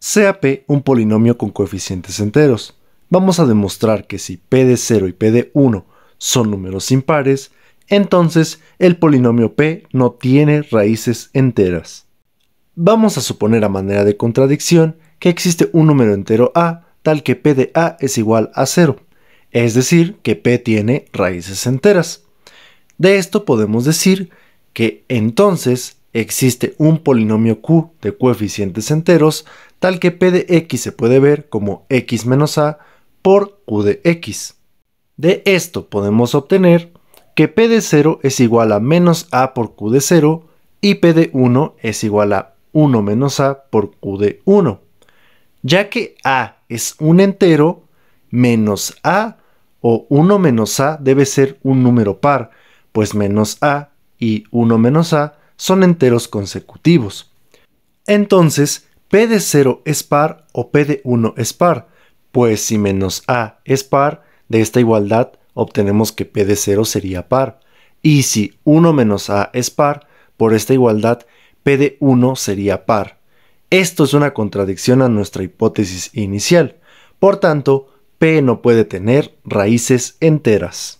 Sea P un polinomio con coeficientes enteros. Vamos a demostrar que si P de 0 y P de 1 son números impares, entonces el polinomio P no tiene raíces enteras. Vamos a suponer a manera de contradicción que existe un número entero A tal que P de A es igual a 0, es decir, que P tiene raíces enteras. De esto podemos decir que entonces Existe un polinomio Q de coeficientes enteros, tal que P de X se puede ver como X menos A por Q de X. De esto podemos obtener que P de 0 es igual a menos A por Q de 0 y P de 1 es igual a 1 menos A por Q de 1. Ya que A es un entero, menos A o 1 menos A debe ser un número par, pues menos A y 1 menos A son enteros consecutivos. Entonces, P de 0 es par o P de 1 es par, pues si menos A es par, de esta igualdad obtenemos que P de 0 sería par. Y si 1 menos A es par, por esta igualdad P de 1 sería par. Esto es una contradicción a nuestra hipótesis inicial. Por tanto, P no puede tener raíces enteras.